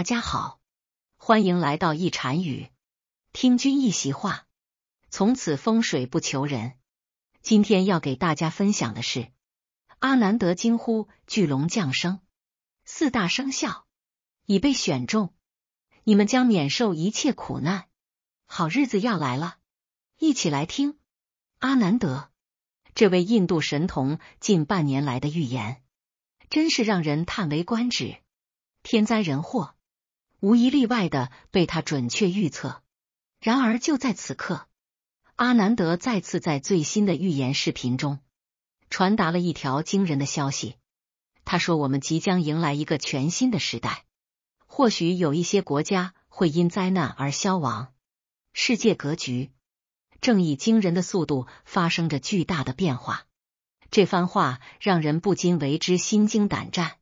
大家好，欢迎来到一禅语。听君一席话，从此风水不求人。今天要给大家分享的是阿南德惊呼：“巨龙降生，四大生肖已被选中，你们将免受一切苦难，好日子要来了！”一起来听阿南德这位印度神童近半年来的预言，真是让人叹为观止。天灾人祸。无一例外的被他准确预测。然而，就在此刻，阿南德再次在最新的预言视频中传达了一条惊人的消息。他说：“我们即将迎来一个全新的时代，或许有一些国家会因灾难而消亡。世界格局正以惊人的速度发生着巨大的变化。”这番话让人不禁为之心惊胆战，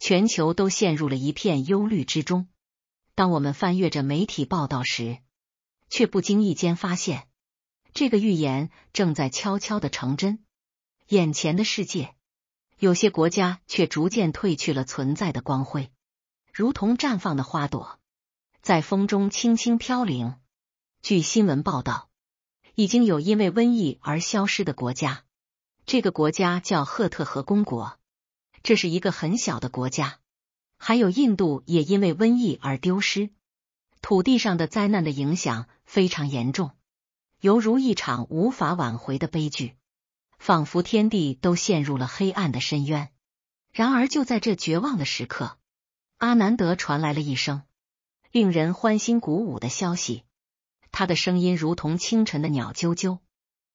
全球都陷入了一片忧虑之中。当我们翻阅着媒体报道时，却不经意间发现，这个预言正在悄悄的成真。眼前的世界，有些国家却逐渐褪去了存在的光辉，如同绽放的花朵，在风中轻轻飘零。据新闻报道，已经有因为瘟疫而消失的国家。这个国家叫赫特河公国，这是一个很小的国家。还有印度也因为瘟疫而丢失，土地上的灾难的影响非常严重，犹如一场无法挽回的悲剧，仿佛天地都陷入了黑暗的深渊。然而，就在这绝望的时刻，阿南德传来了一声令人欢欣鼓舞的消息。他的声音如同清晨的鸟啾啾，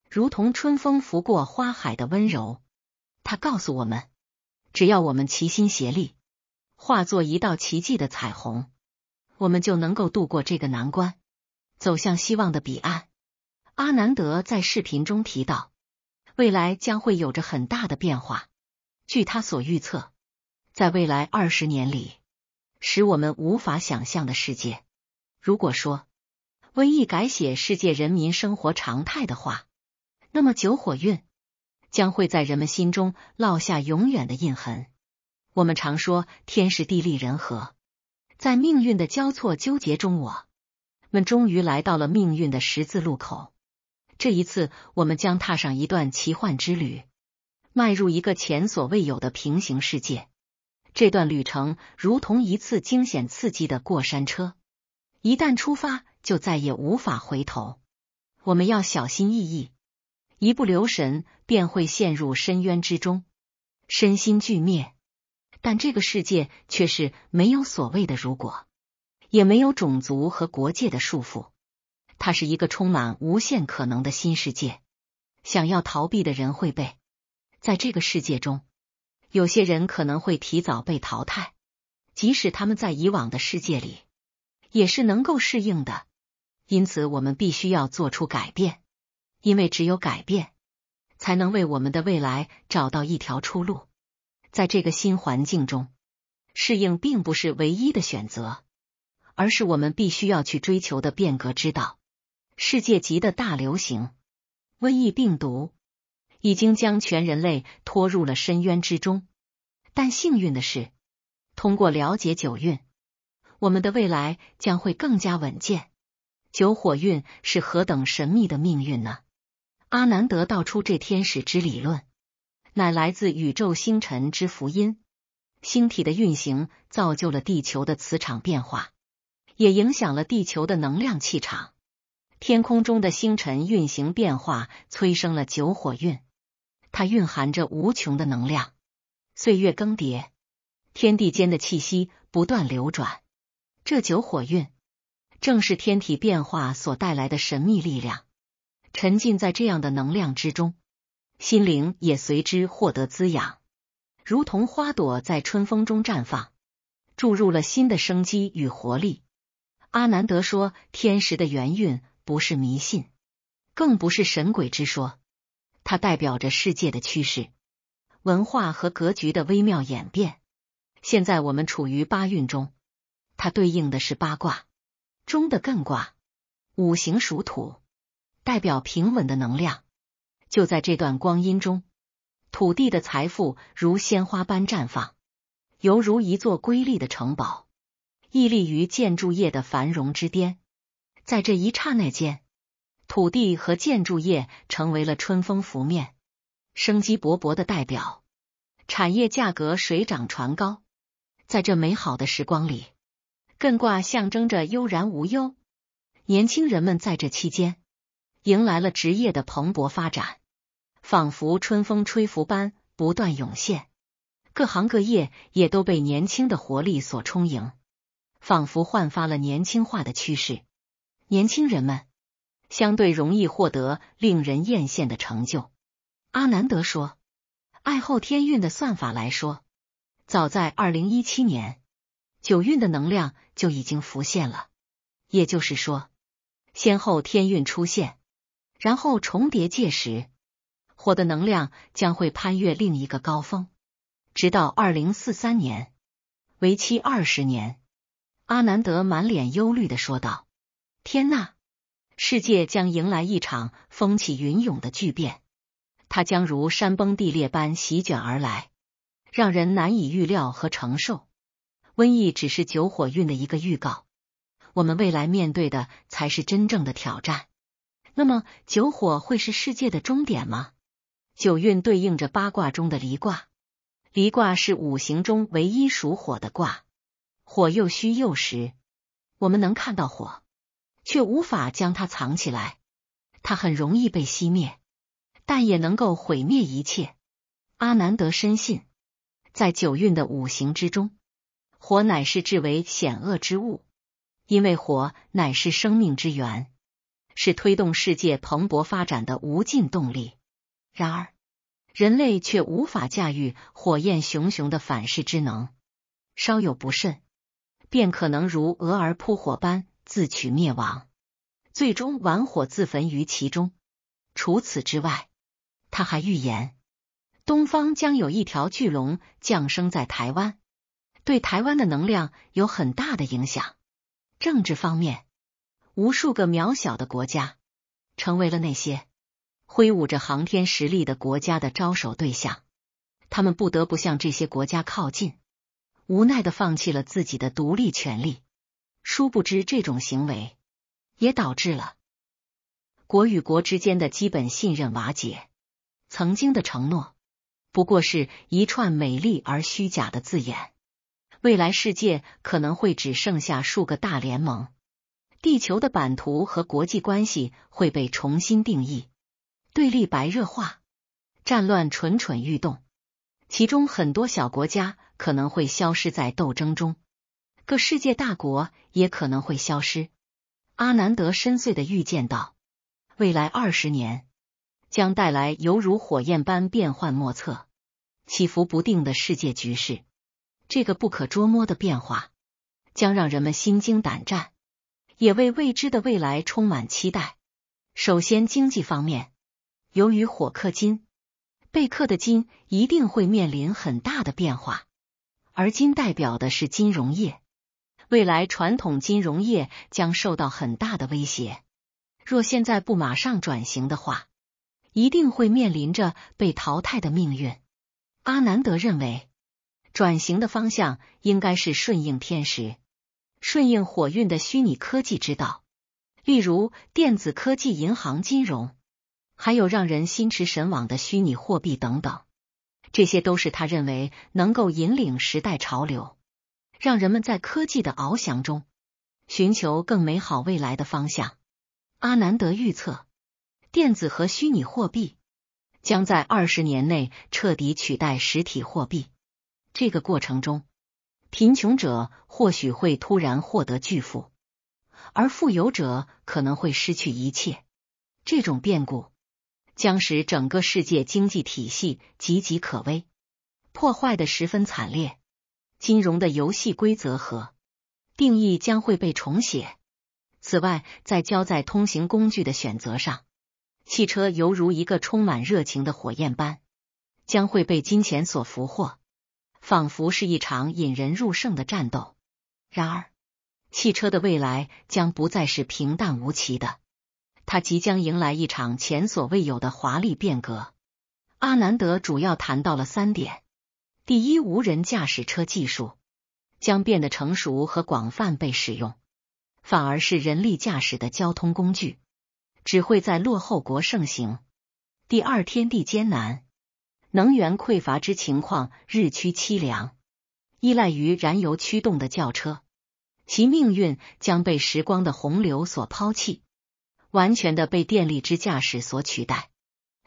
如同春风拂过花海的温柔。他告诉我们，只要我们齐心协力。化作一道奇迹的彩虹，我们就能够度过这个难关，走向希望的彼岸。阿南德在视频中提到，未来将会有着很大的变化。据他所预测，在未来二十年里，使我们无法想象的世界。如果说瘟疫改写世界人民生活常态的话，那么九火运将会在人们心中烙下永远的印痕。我们常说天时地利人和，在命运的交错纠结中，我们终于来到了命运的十字路口。这一次，我们将踏上一段奇幻之旅，迈入一个前所未有的平行世界。这段旅程如同一次惊险刺激的过山车，一旦出发就再也无法回头。我们要小心翼翼，一不留神便会陷入深渊之中，身心俱灭。但这个世界却是没有所谓的如果，也没有种族和国界的束缚，它是一个充满无限可能的新世界。想要逃避的人会被，在这个世界中，有些人可能会提早被淘汰，即使他们在以往的世界里也是能够适应的。因此，我们必须要做出改变，因为只有改变，才能为我们的未来找到一条出路。在这个新环境中，适应并不是唯一的选择，而是我们必须要去追求的变革之道。世界级的大流行、瘟疫病毒，已经将全人类拖入了深渊之中。但幸运的是，通过了解九运，我们的未来将会更加稳健。九火运是何等神秘的命运呢？阿南德道出这天使之理论。乃来自宇宙星辰之福音，星体的运行造就了地球的磁场变化，也影响了地球的能量气场。天空中的星辰运行变化，催生了九火运，它蕴含着无穷的能量。岁月更迭，天地间的气息不断流转，这九火运正是天体变化所带来的神秘力量。沉浸在这样的能量之中。心灵也随之获得滋养，如同花朵在春风中绽放，注入了新的生机与活力。阿南德说：“天时的元运不是迷信，更不是神鬼之说，它代表着世界的趋势、文化和格局的微妙演变。现在我们处于八运中，它对应的是八卦中的艮卦，五行属土，代表平稳的能量。”就在这段光阴中，土地的财富如鲜花般绽放，犹如一座瑰丽的城堡，屹立于建筑业的繁荣之巅。在这一刹那间，土地和建筑业成为了春风拂面、生机勃勃的代表。产业价格水涨船高，在这美好的时光里，艮卦象征着悠然无忧。年轻人们在这期间迎来了职业的蓬勃发展。仿佛春风吹拂般不断涌现，各行各业也都被年轻的活力所充盈，仿佛焕发了年轻化的趋势。年轻人们相对容易获得令人艳羡的成就。阿南德说：“爱后天运的算法来说，早在二零一七年九运的能量就已经浮现了，也就是说，先后天运出现，然后重叠届时。”火的能量将会攀越另一个高峰，直到二零四三年，为期二十年。阿南德满脸忧虑的说道：“天呐，世界将迎来一场风起云涌的巨变，它将如山崩地裂般席卷而来，让人难以预料和承受。瘟疫只是九火运的一个预告，我们未来面对的才是真正的挑战。那么，九火会是世界的终点吗？”九运对应着八卦中的离卦，离卦是五行中唯一属火的卦。火又虚又实，我们能看到火，却无法将它藏起来。它很容易被熄灭，但也能够毁灭一切。阿南德深信，在九运的五行之中，火乃是至为险恶之物，因为火乃是生命之源，是推动世界蓬勃发展的无尽动力。然而，人类却无法驾驭火焰熊熊的反噬之能，稍有不慎，便可能如蛾儿扑火般自取灭亡，最终玩火自焚于其中。除此之外，他还预言东方将有一条巨龙降生在台湾，对台湾的能量有很大的影响。政治方面，无数个渺小的国家成为了那些。挥舞着航天实力的国家的招手对象，他们不得不向这些国家靠近，无奈的放弃了自己的独立权利。殊不知，这种行为也导致了国与国之间的基本信任瓦解。曾经的承诺不过是一串美丽而虚假的字眼。未来世界可能会只剩下数个大联盟，地球的版图和国际关系会被重新定义。对立白热化，战乱蠢蠢欲动，其中很多小国家可能会消失在斗争中，各世界大国也可能会消失。阿南德深邃的预见到，未来二十年将带来犹如火焰般变幻莫测、起伏不定的世界局势。这个不可捉摸的变化将让人们心惊胆战，也为未知的未来充满期待。首先，经济方面。由于火克金，被克的金一定会面临很大的变化。而金代表的是金融业，未来传统金融业将受到很大的威胁。若现在不马上转型的话，一定会面临着被淘汰的命运。阿南德认为，转型的方向应该是顺应天时、顺应火运的虚拟科技之道，例如电子科技、银行金融。还有让人心驰神往的虚拟货币等等，这些都是他认为能够引领时代潮流，让人们在科技的翱翔中寻求更美好未来的方向。阿南德预测，电子和虚拟货币将在二十年内彻底取代实体货币。这个过程中，贫穷者或许会突然获得巨富，而富有者可能会失去一切。这种变故。将使整个世界经济体系岌岌可危，破坏的十分惨烈。金融的游戏规则和定义将会被重写。此外，在交在通行工具的选择上，汽车犹如一个充满热情的火焰般，将会被金钱所俘获，仿佛是一场引人入胜的战斗。然而，汽车的未来将不再是平淡无奇的。他即将迎来一场前所未有的华丽变革。阿南德主要谈到了三点：第一，无人驾驶车技术将变得成熟和广泛被使用，反而是人力驾驶的交通工具只会在落后国盛行；第二，天地艰难，能源匮乏之情况日趋凄凉，依赖于燃油驱动的轿车，其命运将被时光的洪流所抛弃。完全的被电力之驾驶所取代。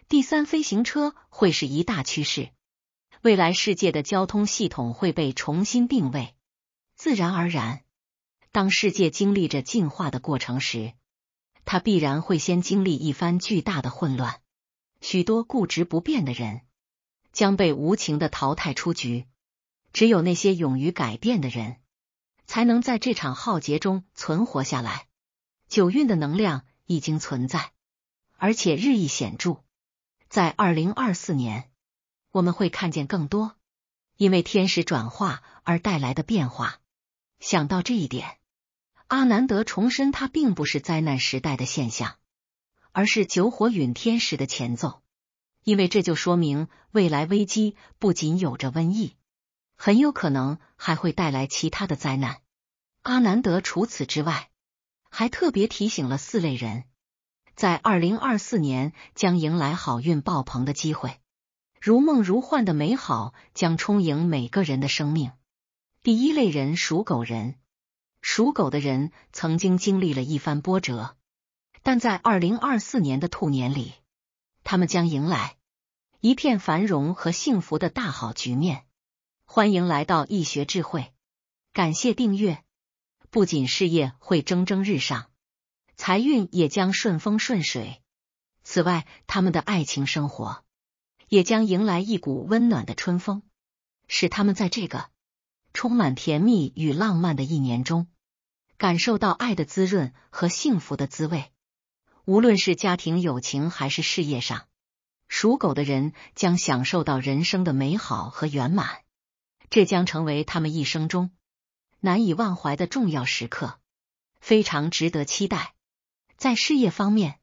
第三飞行车会是一大趋势。未来世界的交通系统会被重新定位。自然而然，当世界经历着进化的过程时，它必然会先经历一番巨大的混乱。许多固执不变的人将被无情的淘汰出局。只有那些勇于改变的人，才能在这场浩劫中存活下来。九运的能量。已经存在，而且日益显著。在二零二四年，我们会看见更多因为天使转化而带来的变化。想到这一点，阿南德重申，它并不是灾难时代的现象，而是九火陨天使的前奏。因为这就说明，未来危机不仅有着瘟疫，很有可能还会带来其他的灾难。阿南德除此之外。还特别提醒了四类人，在二零二四年将迎来好运爆棚的机会，如梦如幻的美好将充盈每个人的生命。第一类人属狗人，属狗的人曾经经历了一番波折，但在二零二四年的兔年里，他们将迎来一片繁荣和幸福的大好局面。欢迎来到易学智慧，感谢订阅。不仅事业会蒸蒸日上，财运也将顺风顺水。此外，他们的爱情生活也将迎来一股温暖的春风，使他们在这个充满甜蜜与浪漫的一年中，感受到爱的滋润和幸福的滋味。无论是家庭、友情还是事业上，属狗的人将享受到人生的美好和圆满，这将成为他们一生中。难以忘怀的重要时刻，非常值得期待。在事业方面，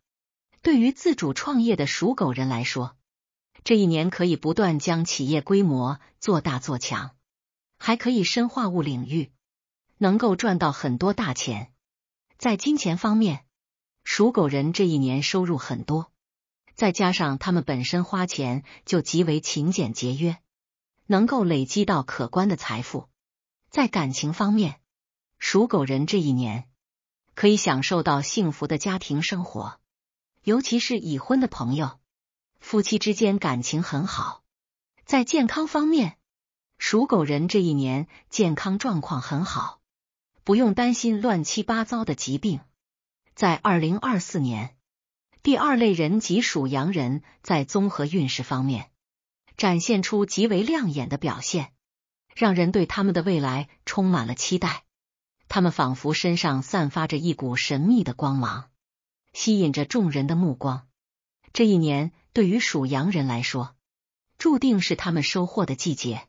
对于自主创业的属狗人来说，这一年可以不断将企业规模做大做强，还可以深化物领域能够赚到很多大钱。在金钱方面，属狗人这一年收入很多，再加上他们本身花钱就极为勤俭节约，能够累积到可观的财富。在感情方面，属狗人这一年可以享受到幸福的家庭生活，尤其是已婚的朋友，夫妻之间感情很好。在健康方面，属狗人这一年健康状况很好，不用担心乱七八糟的疾病。在二零二四年，第二类人及属羊人在综合运势方面展现出极为亮眼的表现。让人对他们的未来充满了期待，他们仿佛身上散发着一股神秘的光芒，吸引着众人的目光。这一年对于属羊人来说，注定是他们收获的季节，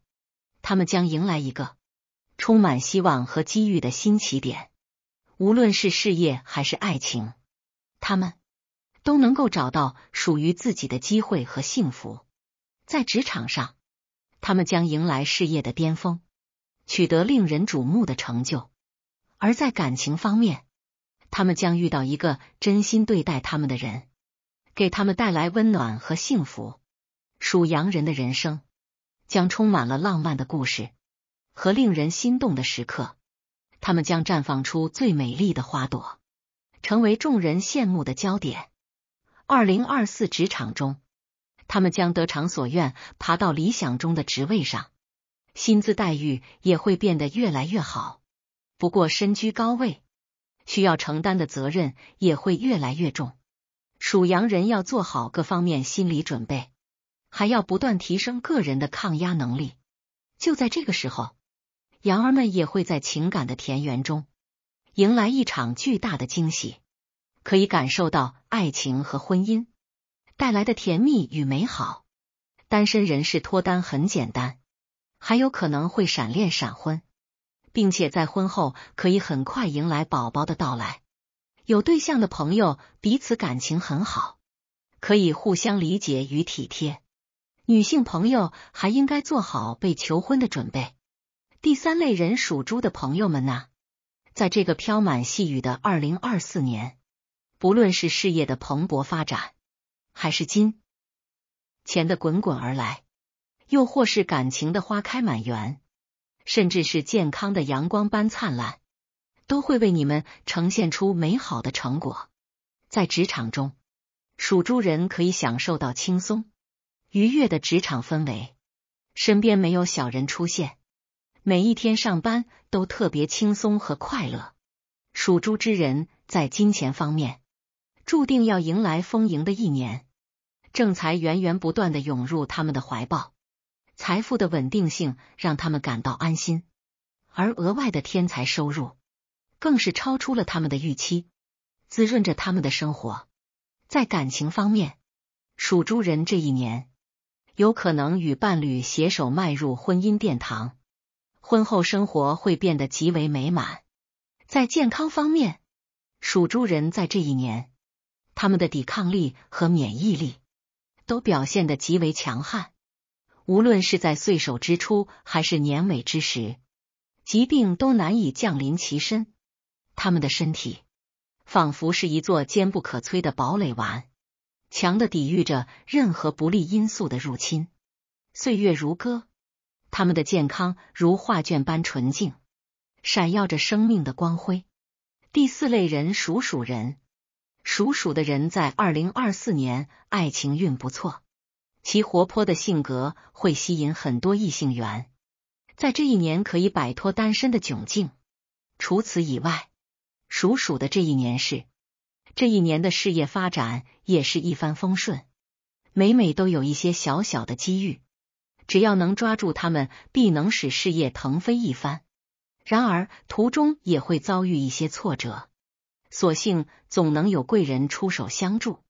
他们将迎来一个充满希望和机遇的新起点。无论是事业还是爱情，他们都能够找到属于自己的机会和幸福。在职场上。他们将迎来事业的巅峰，取得令人瞩目的成就；而在感情方面，他们将遇到一个真心对待他们的人，给他们带来温暖和幸福。属羊人的人生将充满了浪漫的故事和令人心动的时刻，他们将绽放出最美丽的花朵，成为众人羡慕的焦点。二零二四职场中。他们将得偿所愿，爬到理想中的职位上，薪资待遇也会变得越来越好。不过，身居高位需要承担的责任也会越来越重。属羊人要做好各方面心理准备，还要不断提升个人的抗压能力。就在这个时候，羊儿们也会在情感的田园中迎来一场巨大的惊喜，可以感受到爱情和婚姻。带来的甜蜜与美好，单身人士脱单很简单，还有可能会闪恋闪婚，并且在婚后可以很快迎来宝宝的到来。有对象的朋友彼此感情很好，可以互相理解与体贴。女性朋友还应该做好被求婚的准备。第三类人属猪的朋友们呢，在这个飘满细雨的二零二四年，不论是事业的蓬勃发展。还是金钱的滚滚而来，又或是感情的花开满园，甚至是健康的阳光般灿烂，都会为你们呈现出美好的成果。在职场中，属猪人可以享受到轻松愉悦的职场氛围，身边没有小人出现，每一天上班都特别轻松和快乐。属猪之人在金钱方面。注定要迎来丰盈的一年，正财源源不断的涌入他们的怀抱，财富的稳定性让他们感到安心，而额外的天才收入更是超出了他们的预期，滋润着他们的生活。在感情方面，属猪人这一年有可能与伴侣携手迈入婚姻殿堂，婚后生活会变得极为美满。在健康方面，属猪人在这一年。他们的抵抗力和免疫力都表现得极为强悍，无论是在岁首之初还是年尾之时，疾病都难以降临其身。他们的身体仿佛是一座坚不可摧的堡垒，丸，强的抵御着任何不利因素的入侵。岁月如歌，他们的健康如画卷般纯净，闪耀着生命的光辉。第四类人属鼠人。属鼠的人在二零二四年爱情运不错，其活泼的性格会吸引很多异性缘，在这一年可以摆脱单身的窘境。除此以外，属鼠的这一年是这一年的事业发展也是一帆风顺，每每都有一些小小的机遇，只要能抓住他们，必能使事业腾飞一番。然而，途中也会遭遇一些挫折。所幸总能有贵人出手相助，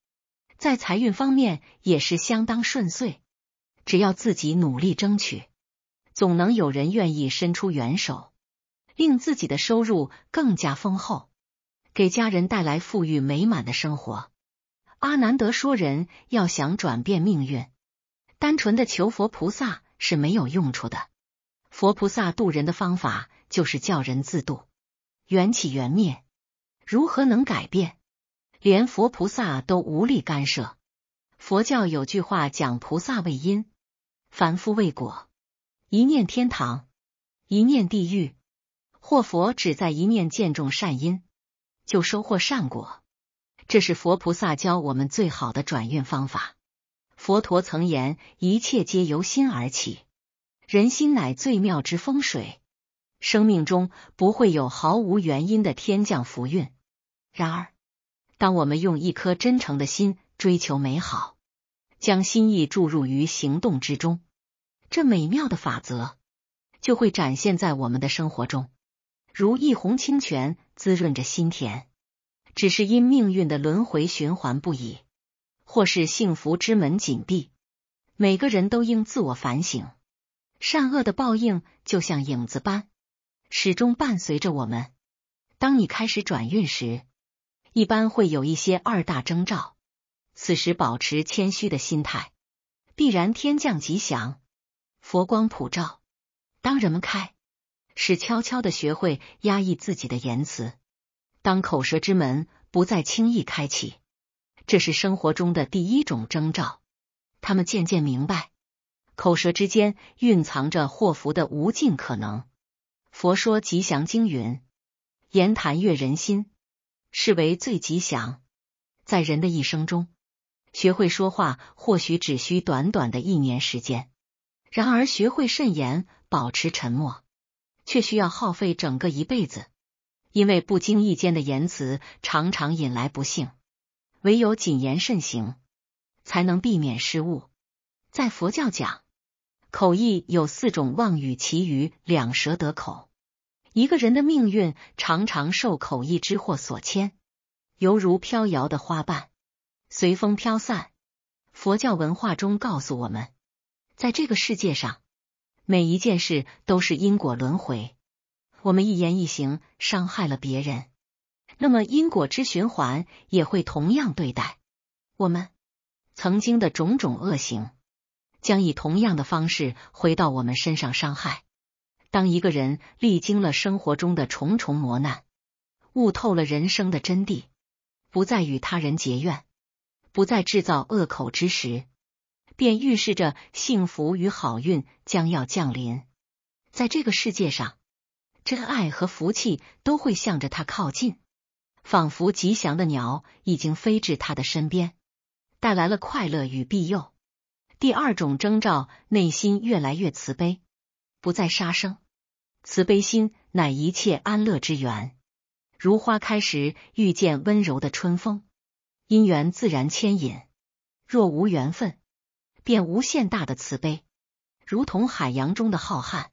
在财运方面也是相当顺遂。只要自己努力争取，总能有人愿意伸出援手，令自己的收入更加丰厚，给家人带来富裕美满的生活。阿南德说：“人要想转变命运，单纯的求佛菩萨是没有用处的。佛菩萨渡人的方法就是叫人自渡，缘起缘灭。”如何能改变？连佛菩萨都无力干涉。佛教有句话讲：菩萨为因，凡夫为果。一念天堂，一念地狱。或佛只在一念见种善因，就收获善果。这是佛菩萨教我们最好的转运方法。佛陀曾言：一切皆由心而起，人心乃最妙之风水。生命中不会有毫无原因的天降福运。然而，当我们用一颗真诚的心追求美好，将心意注入于行动之中，这美妙的法则就会展现在我们的生活中，如一泓清泉滋润着心田。只是因命运的轮回循环不已，或是幸福之门紧闭。每个人都应自我反省，善恶的报应就像影子般。始终伴随着我们。当你开始转运时，一般会有一些二大征兆。此时保持谦虚的心态，必然天降吉祥，佛光普照。当人们开始悄悄的学会压抑自己的言辞，当口舌之门不再轻易开启，这是生活中的第一种征兆。他们渐渐明白，口舌之间蕴藏着祸福的无尽可能。佛说吉祥经云：“言谈悦人心，是为最吉祥。”在人的一生中，学会说话或许只需短短的一年时间；然而，学会慎言、保持沉默，却需要耗费整个一辈子。因为不经意间的言辞，常常引来不幸；唯有谨言慎行，才能避免失误。在佛教讲。口意有四种妄语，其余两舌得口。一个人的命运常常受口意之祸所牵，犹如飘摇的花瓣，随风飘散。佛教文化中告诉我们，在这个世界上，每一件事都是因果轮回。我们一言一行伤害了别人，那么因果之循环也会同样对待我们曾经的种种恶行。将以同样的方式回到我们身上伤害。当一个人历经了生活中的重重磨难，悟透了人生的真谛，不再与他人结怨，不再制造恶口之时，便预示着幸福与好运将要降临在这个世界上。真爱和福气都会向着他靠近，仿佛吉祥的鸟已经飞至他的身边，带来了快乐与庇佑。第二种征兆，内心越来越慈悲，不再杀生。慈悲心乃一切安乐之源，如花开时遇见温柔的春风，因缘自然牵引。若无缘分，便无限大的慈悲，如同海洋中的浩瀚，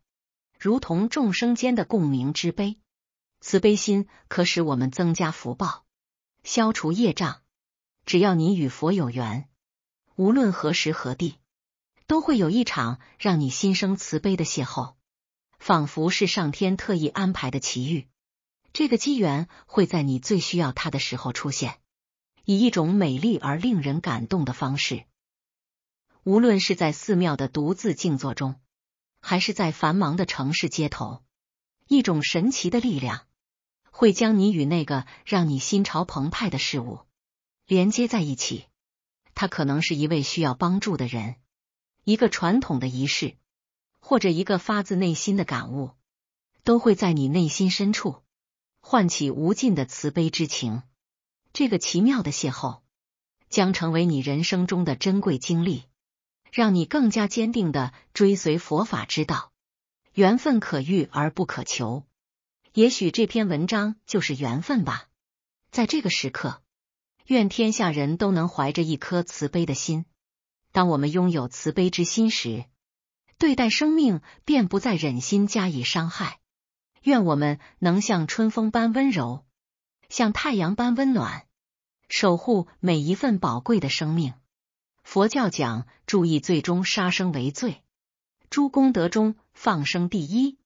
如同众生间的共鸣之悲。慈悲心可使我们增加福报，消除业障。只要你与佛有缘，无论何时何地。都会有一场让你心生慈悲的邂逅，仿佛是上天特意安排的奇遇。这个机缘会在你最需要他的时候出现，以一种美丽而令人感动的方式。无论是在寺庙的独自静坐中，还是在繁忙的城市街头，一种神奇的力量会将你与那个让你心潮澎湃的事物连接在一起。他可能是一位需要帮助的人。一个传统的仪式，或者一个发自内心的感悟，都会在你内心深处唤起无尽的慈悲之情。这个奇妙的邂逅将成为你人生中的珍贵经历，让你更加坚定的追随佛法之道。缘分可遇而不可求，也许这篇文章就是缘分吧。在这个时刻，愿天下人都能怀着一颗慈悲的心。当我们拥有慈悲之心时，对待生命便不再忍心加以伤害。愿我们能像春风般温柔，像太阳般温暖，守护每一份宝贵的生命。佛教讲，注意最终杀生为罪，诸功德中放生第一，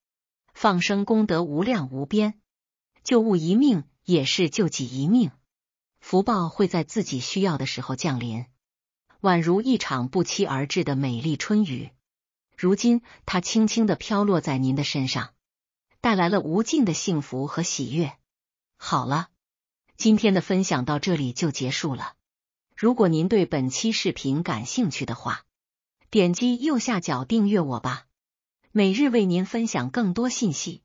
放生功德无量无边，救物一命也是救己一命，福报会在自己需要的时候降临。宛如一场不期而至的美丽春雨，如今它轻轻的飘落在您的身上，带来了无尽的幸福和喜悦。好了，今天的分享到这里就结束了。如果您对本期视频感兴趣的话，点击右下角订阅我吧，每日为您分享更多信息。